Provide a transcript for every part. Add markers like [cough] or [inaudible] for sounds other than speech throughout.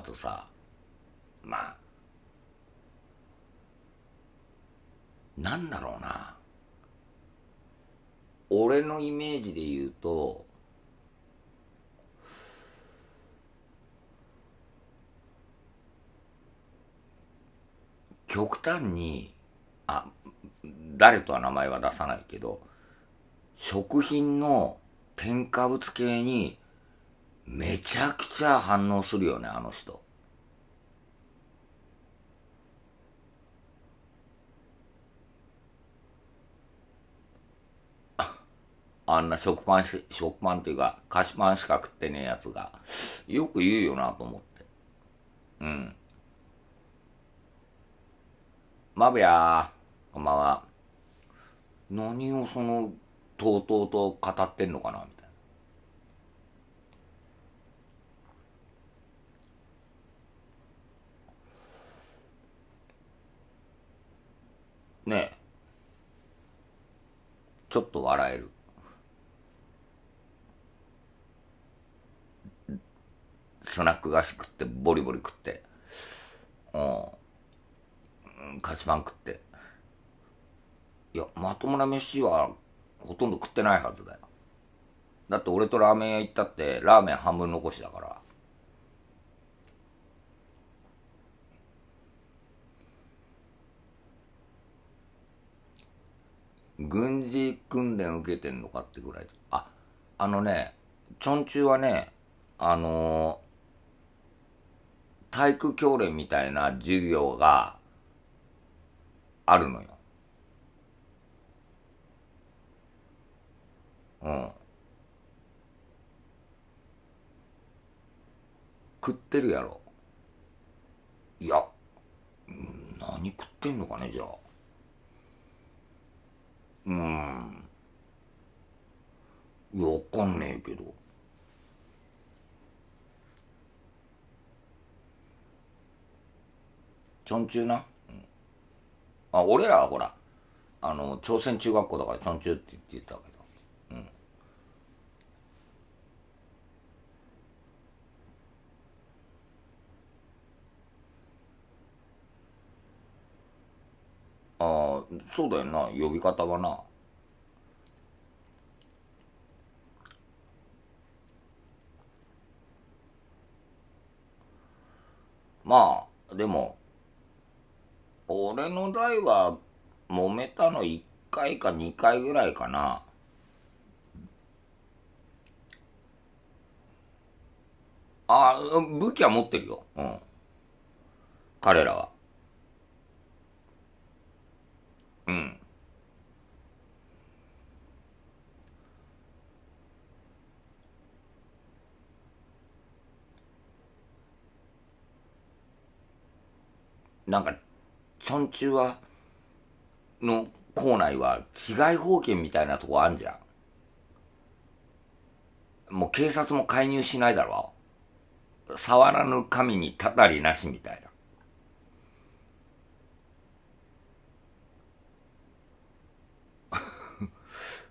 あとさまあなんだろうな俺のイメージで言うと極端にあ誰とは名前は出さないけど食品の添加物系にめちゃくちゃ反応するよね、あの人。あんな食パンし、食パンっていうか、菓子パンしか食ってねえやつが、よく言うよなと思って。うん。マブヤこんばんは。何をその、とうとうと語ってんのかなみたいな。ねえ、ちょっと笑える。スナック菓子食って、ボリボリ食って、うん、菓子パン食って。いや、まともな飯はほとんど食ってないはずだよ。だって俺とラーメン屋行ったって、ラーメン半分残しだから。軍事訓練受けてんのかってぐらい。あ、あのね、チョン中はね、あのー、体育教練みたいな授業があるのよ。うん。食ってるやろ。いや、何食ってんのかね、じゃあ。うん。いや、わかんねえけど。ちょんちゅうな。あ、俺らはほら、あの、朝鮮中学校だからちょんちゅうって言ってたけど。そうだよな呼び方はなまあでも俺の代は揉めたの1回か2回ぐらいかなあ武器は持ってるようん彼らはうん。なんか、ちょんちゅうは、の校内は、違外法権みたいなとこあんじゃん。もう警察も介入しないだろ。触らぬ神にたたりなしみたいな。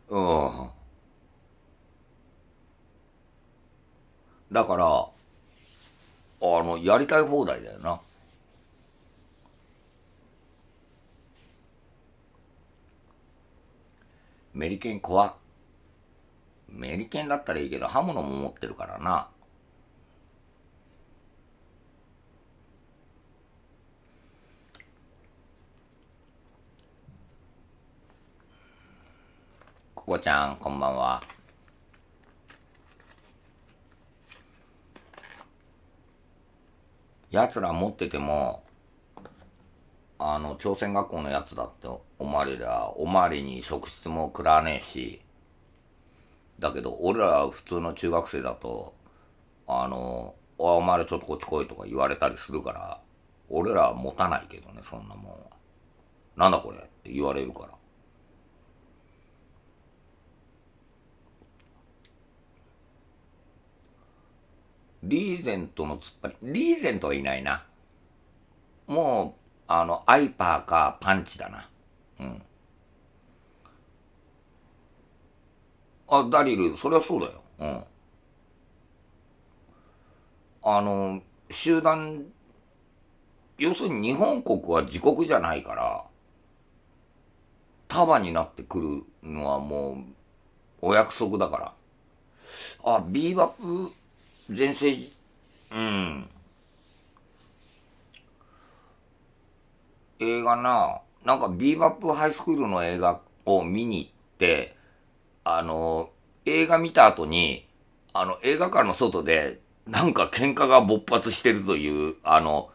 うんだからあのやりたい放題だよなメリケン怖メリケンだったらいいけど刃物も持ってるからなこちゃん、こんばんは。奴ら持ってても、あの、朝鮮学校のやつだって思われりゃ、おまわりに職質も食らわねえし、だけど、俺ら普通の中学生だと、あの、おお前らちょっとこっち来いとか言われたりするから、俺らは持たないけどね、そんなもんは。なんだこれって言われるから。リーゼントの突っ張り。リーゼントはいないな。もう、あの、アイパーかパンチだな。うん。あ、ダリル、そりゃそうだよ。うん。あの、集団、要するに日本国は自国じゃないから、束になってくるのはもう、お約束だから。あ、ビーバップ全盛うん映画ななんかビーバップハイスクールの映画を見に行ってあの映画見た後にあの映画館の外でなんか喧嘩が勃発してるというあの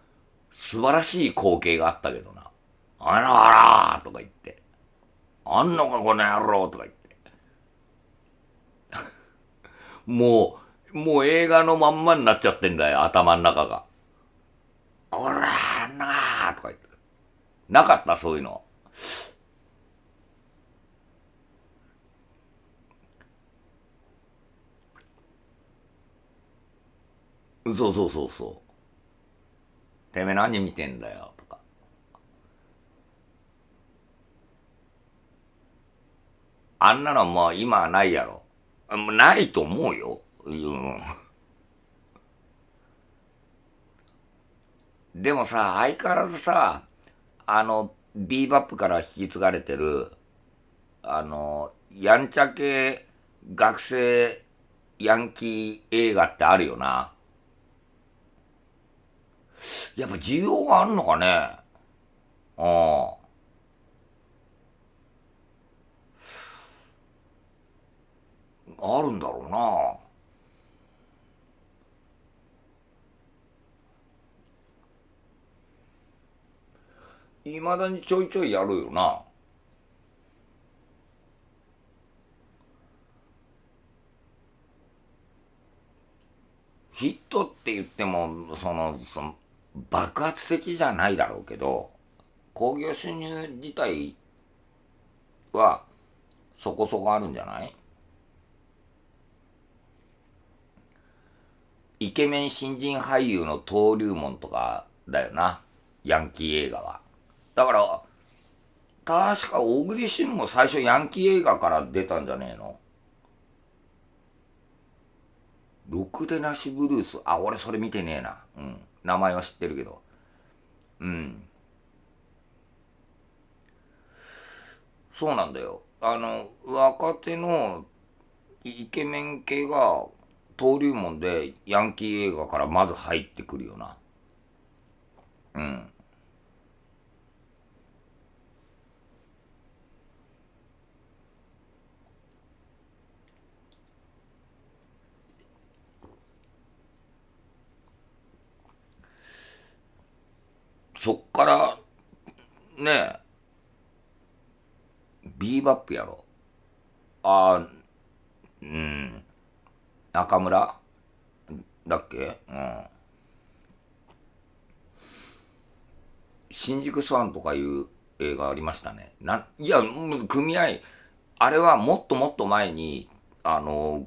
素晴らしい光景があったけどな「あらあら」とか言って「あんのかこの野郎」とか言って [laughs] もうもう映画のまんまになっちゃってんだよ、頭の中が。おらーなーとか言って。なかった、そういうの。そうそうそうそう。てめえ何見てんだよ、とか。あんなのもう今はないやろ。ないと思うよ。うん。でもさ、相変わらずさ、あの、ビーバップから引き継がれてる、あの、やんちゃ系学生ヤンキー映画ってあるよな。やっぱ需要があるのかねうん。あるんだろうな。いまだにちょいちょいやるよな。ヒットって言っても、その、その、爆発的じゃないだろうけど、興行収入自体はそこそこあるんじゃないイケメン新人俳優の登竜門とかだよな、ヤンキー映画は。だから、確か大栗旬も最初ヤンキー映画から出たんじゃねえのろくでなしブルース。あ、俺それ見てねえな。うん。名前は知ってるけど。うん。そうなんだよ。あの、若手のイケメン系が登竜門でヤンキー映画からまず入ってくるよな。うん。そっから、ねえ、ビーバップやろ。あうん、中村だっけうん。新宿スワンとかいう映画ありましたね。な、いや、組合、あれはもっともっと前に、あの、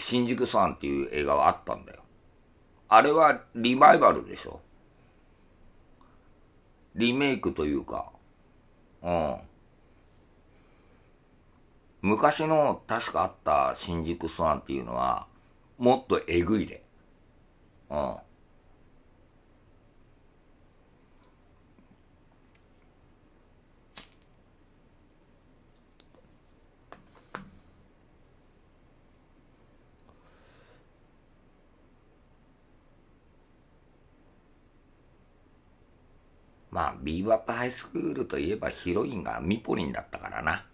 新宿スワンっていう映画はあったんだよ。あれはリバイバルでしょリメイクというか、うん。昔の確かあった新宿スワンっていうのは、もっとえぐいで。うん。まあ、ビーバップハイスクールといえばヒロインがミポリンだったからな。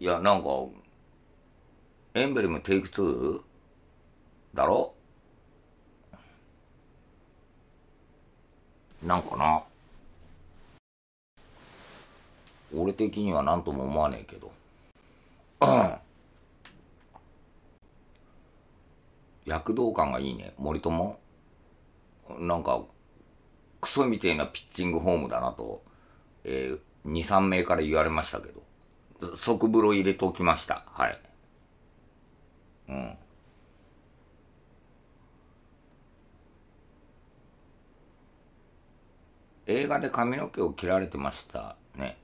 いや、なんか、エンブレムテイク2だろなんかな。俺的には何とも思わねえけど。うん。躍動感がいいね。森友なんか、クソみたいなピッチングフォームだなと、えー、2、3名から言われましたけど。即風呂入れておきました。はい。うん。映画で髪の毛を切られてましたね。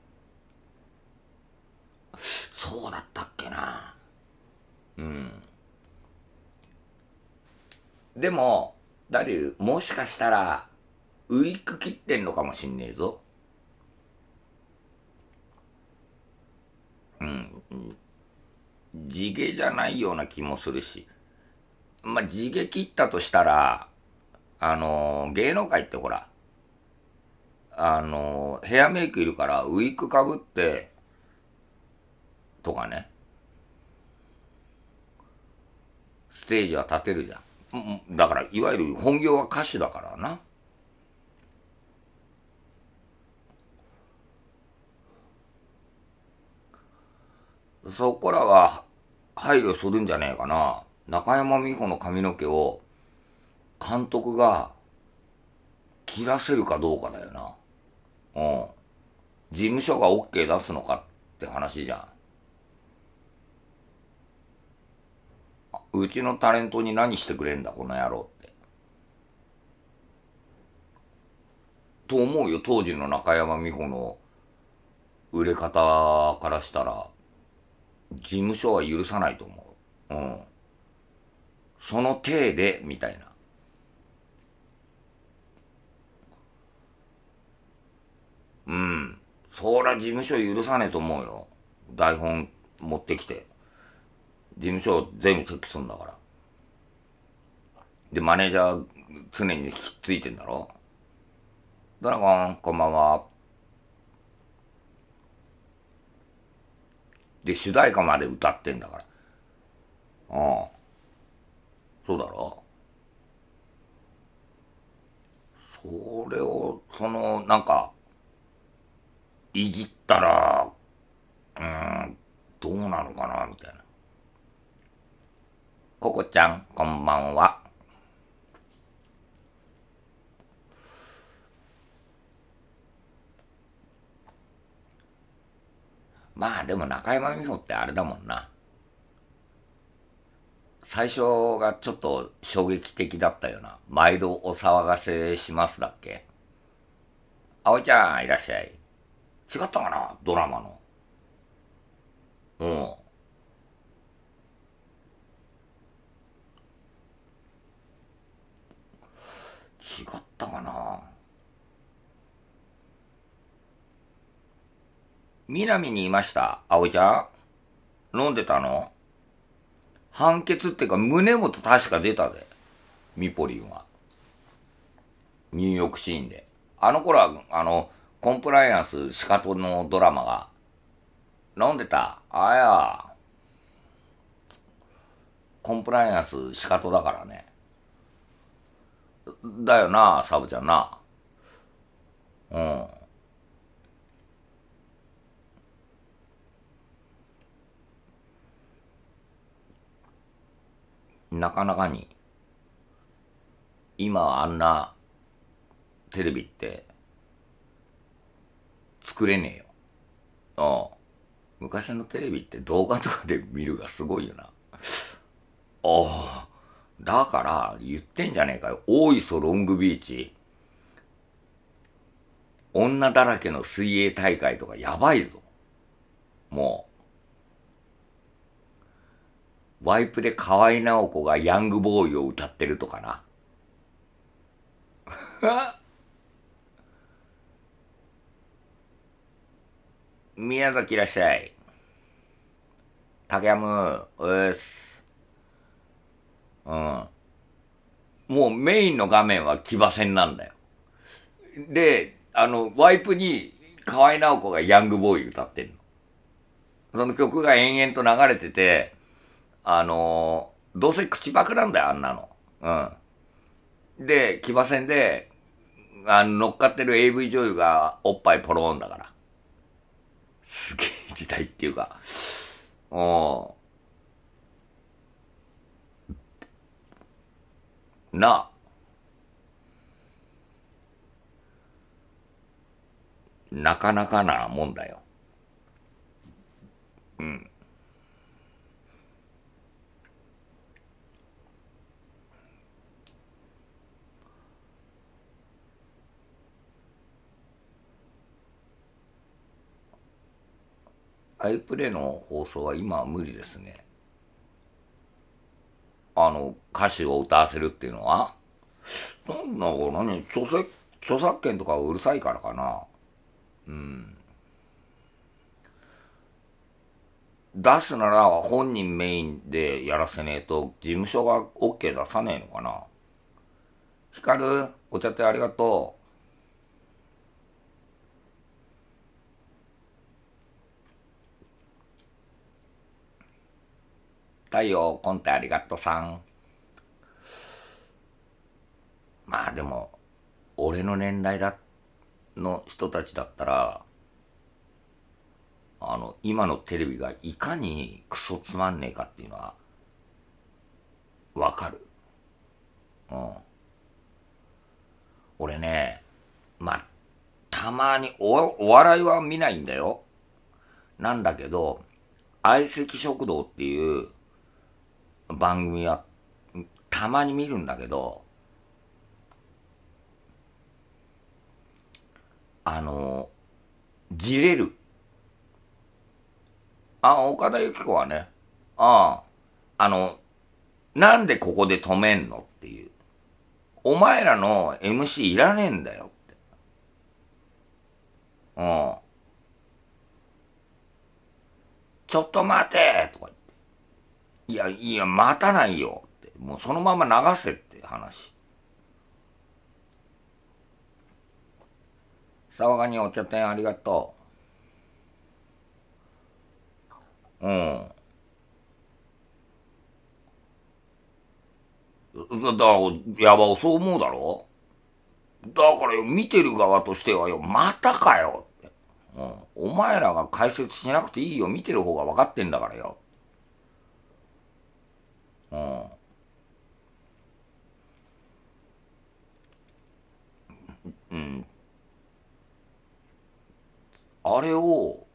そうだったっけな。うん。でも、ダリュー、もしかしたら、ウィーク切ってんのかもしんねえぞ。うん。地毛じゃないような気もするし。まあ、地毛切ったとしたら、あのー、芸能界ってほら、あのー、ヘアメイクいるから、ウィークかぶって、とかね。ステージは立てるじゃん。だから、いわゆる本業は歌手だからな。そこらは配慮するんじゃねえかな。中山美穂の髪の毛を監督が切らせるかどうかだよな。うん。事務所が OK 出すのかって話じゃん。うちのタレントに何してくれんだ、この野郎って。と思うよ、当時の中山美穂の売れ方からしたら、事務所は許さないと思う。うん。その体で、みたいな。うん。そりゃ事務所許さねえと思うよ。台本持ってきて。事務所全部チェックすんだから。で、マネージャー常に引きついてんだろドラゴン、こんばんは。で、主題歌まで歌ってんだから。ああ。そうだろそれを、その、なんか、いじったら、うん、どうなのかな、みたいな。ココちゃん、こんばんは。まあでも中山美穂ってあれだもんな。最初がちょっと衝撃的だったよな。毎度お騒がせしますだっけ葵ちゃん、いらっしゃい。違ったかなドラマの。うん。ったかな南にいました、葵ちゃん。飲んでたの判決っていうか、胸元確か出たぜ。ミポリンは。ニューヨークシーンで。あの頃は、あの、コンプライアンスかとのドラマが。飲んでた。あや。コンプライアンスかとだからね。だよな、サブちゃんな。うん。なかなかに、今あんなテレビって作れねえよ。うん。昔のテレビって動画とかで見るがすごいよな。ああ。だから、言ってんじゃねえかよ。大磯ロングビーチ。女だらけの水泳大会とかやばいぞ。もう。ワイプで河合直子がヤングボーイを歌ってるとかな。[laughs] 宮崎いらっしゃい。竹山、うーす。うん。もうメインの画面は騎馬戦なんだよ。で、あの、ワイプに河合直子がヤングボーイ歌ってんの。その曲が延々と流れてて、あのー、どうせ口ばくなんだよ、あんなの。うん。で、騎馬戦で、あの、乗っかってる AV 女優がおっぱいポローンだから。すげえ時代っていうか。うん。ななかなかなもんだよ。うん。アイプレの放送は今は無理ですね。あの、歌詞を歌わせるっていうのはなんだろうな、ね、著作、著作権とかうるさいからかな。うん。出すなら本人メインでやらせねえと、事務所が OK 出さねえのかな。ヒカル、お茶ってありがとう。太陽、コンテありがとうさん。まあでも、俺の年代だ、の人たちだったら、あの、今のテレビがいかにクソつまんねえかっていうのは、わかる。うん。俺ね、まあ、たまにお、お笑いは見ないんだよ。なんだけど、相席食堂っていう、番組はたまに見るんだけど、あの、じれる。あ、岡田由紀子はね、ああ、あの、なんでここで止めんのっていう。お前らの MC いらねえんだよって。うん。ちょっと待てとかいや、いや、待たないよって。もうそのまま流せって話。沢がにお茶店ありがとう。うん。だ、だ、やば、そう思うだろだからよ、見てる側としてはよ、またかよって。うん。お前らが解説しなくていいよ、見てる方が分かってんだからよ。あうん、あれを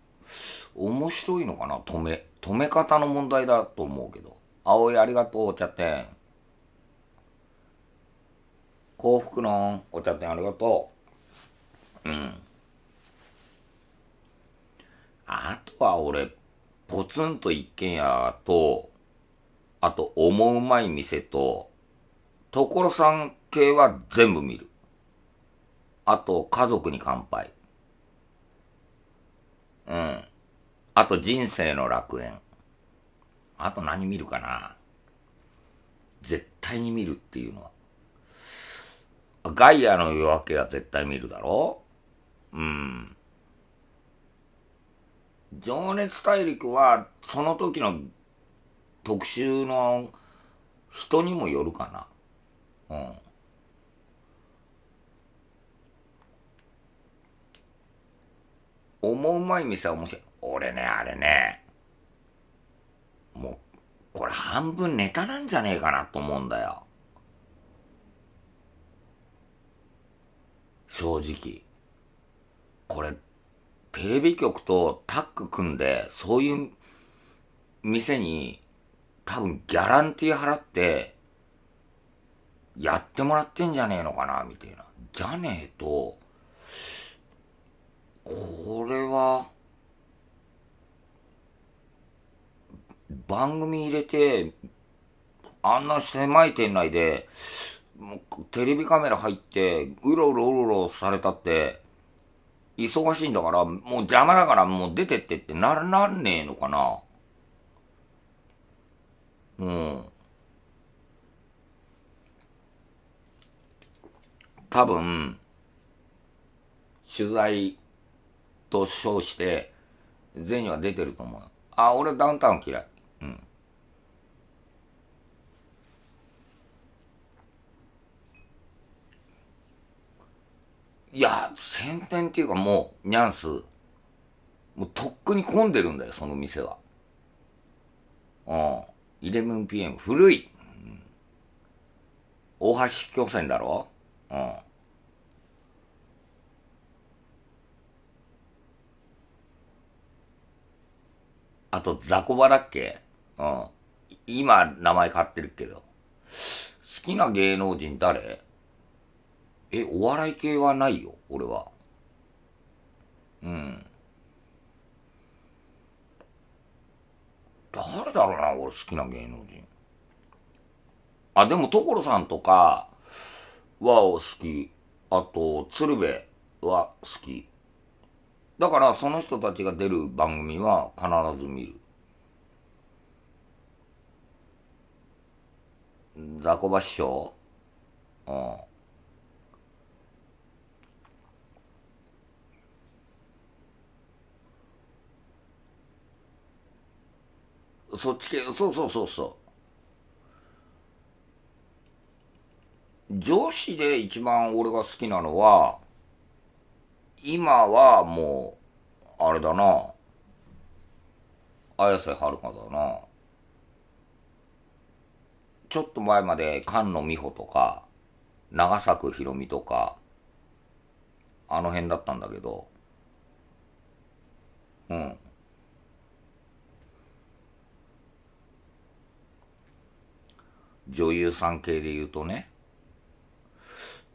面白いのかな止め止め方の問題だと思うけど葵ありがとうお茶店幸福のお茶店ありがとううんあとは俺ポツンと一軒家とあと、思うまい店と、所さん系は全部見る。あと、家族に乾杯。うん。あと、人生の楽園。あと何見るかな絶対に見るっていうのは。ガイアの夜明けは絶対見るだろうん。情熱大陸は、その時の特集の人にもよるかな。うん。思うまい店は面白い。俺ね、あれね、もう、これ半分ネタなんじゃねえかなと思うんだよ。正直。これ、テレビ局とタッグ組んで、そういう店に多分ギャランティー払って、やってもらってんじゃねえのかな、みたいな。じゃねえと、これは、番組入れて、あんな狭い店内で、もうテレビカメラ入って、うろうろうろうろされたって、忙しいんだから、もう邪魔だからもう出てってってならんねえのかな。うん多分取材と称して全員は出てると思うあ俺ダウンタウン嫌いうんいや宣伝っていうかもうニャンスもうとっくに混んでるんだよその店はうん 11pm、古い。うん、大橋巨船だろうん。あと、ザコバだっけうん。今、名前買ってるけど。好きな芸能人誰え、お笑い系はないよ、俺は。うん。誰だろうな、俺好きな芸能人。あ、でも所さんとかは好き。あと、鶴瓶は好き。だからその人たちが出る番組は必ず見る。ザコバ師匠うん。そっち系そうそうそうそう女子で一番俺が好きなのは今はもうあれだな綾瀬はるかだなちょっと前まで菅野美穂とか長作ひろみとかあの辺だったんだけどうん女優さん系で言うとね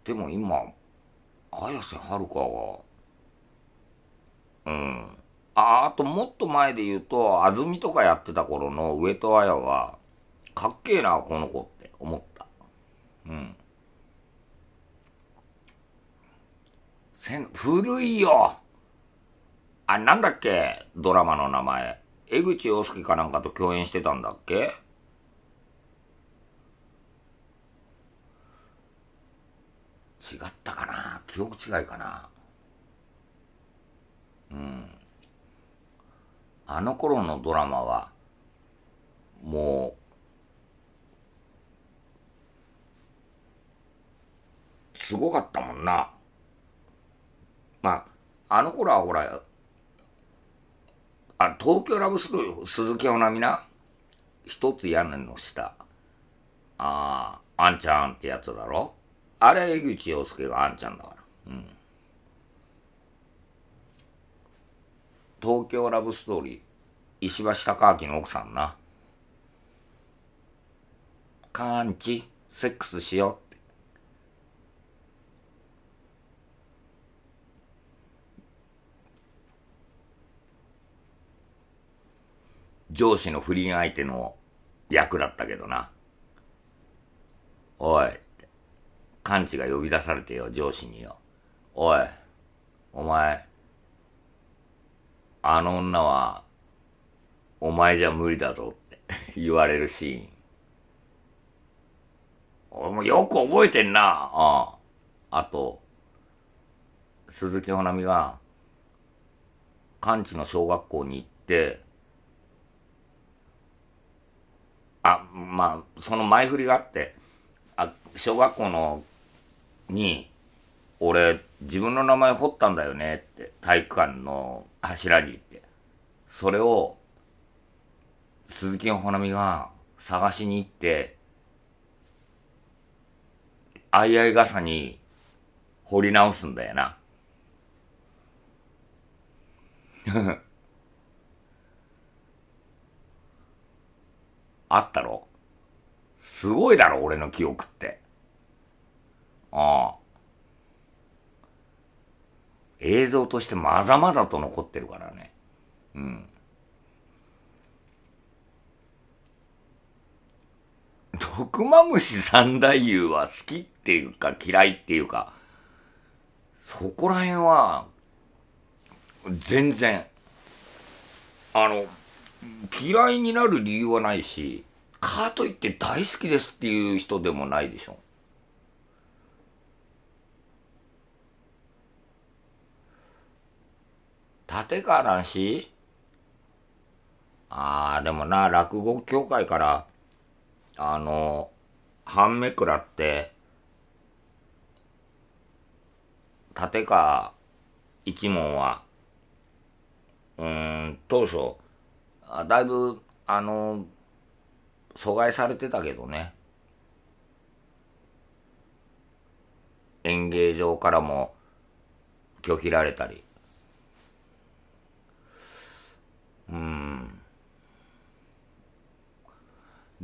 でも今綾瀬はるかがうんああともっと前で言うと安住とかやってた頃の上戸彩はかっけえなこの子って思ったうんせん古いよあなんだっけドラマの名前江口洋介かなんかと共演してたんだっけ違ったかな記憶違いかなうんあの頃のドラマはもうすごかったもんなまああの頃はほらあ東京ラブスク、ー鈴木おなみな一つ屋根の下あああんちゃんってやつだろあれは江口洋介があんちゃんだから。うん。東京ラブストーリー、石橋貴明の奥さんな。カーンチ、セックスしようって。上司の不倫相手の役だったけどな。おい、完治が呼び出されてよ、上司によ。おい、お前、あの女は、お前じゃ無理だぞって [laughs] 言われるシーン。俺もよく覚えてんな。ああ。あと、鈴木保奈美が、関知の小学校に行って、あ、まあ、その前振りがあって、あ、小学校のに、俺、自分の名前彫ったんだよねって、体育館の柱にって。それを、鈴木のほなみが探しに行って、相合い傘に掘り直すんだよな。[laughs] あったろすごいだろ、俺の記憶って。ああ。映像としてまざまざと残ってるからね。うん。毒マムシ三太夫は好きっていうか嫌いっていうか、そこら辺は、全然、あの、嫌いになる理由はないし、かといって大好きですっていう人でもないでしょ。立からしああ、でもな、落語協会から、あの、半目くらって、立川一門は、うん、当初、あだいぶ、あの、阻害されてたけどね。演芸場からも拒否られたり。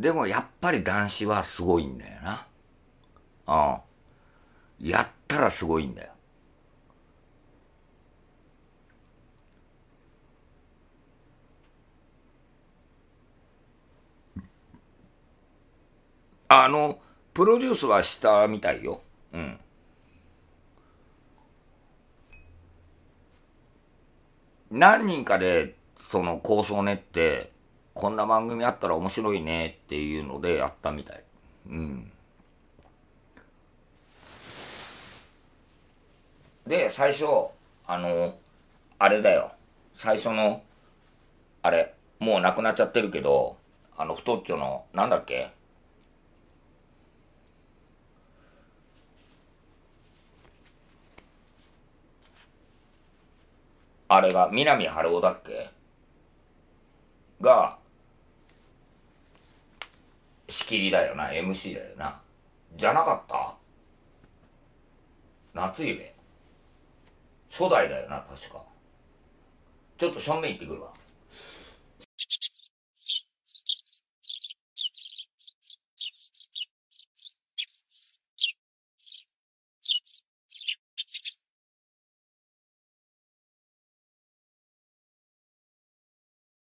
でもやっぱり男子はすごいんだよな。うん。やったらすごいんだよ。あの、プロデュースはしたみたいよ。うん。何人かで、その構想練って、こんな番組あったら面白いねっていうのでやったみたい。うん。で、最初、あの、あれだよ。最初の、あれ、もうなくなっちゃってるけど、あの、太っちょの、なんだっけあれが、南春夫だっけが、仕切りだよな、MC だよな。じゃなかった夏夢。初代だよな、確か。ちょっと正面行ってくるわ。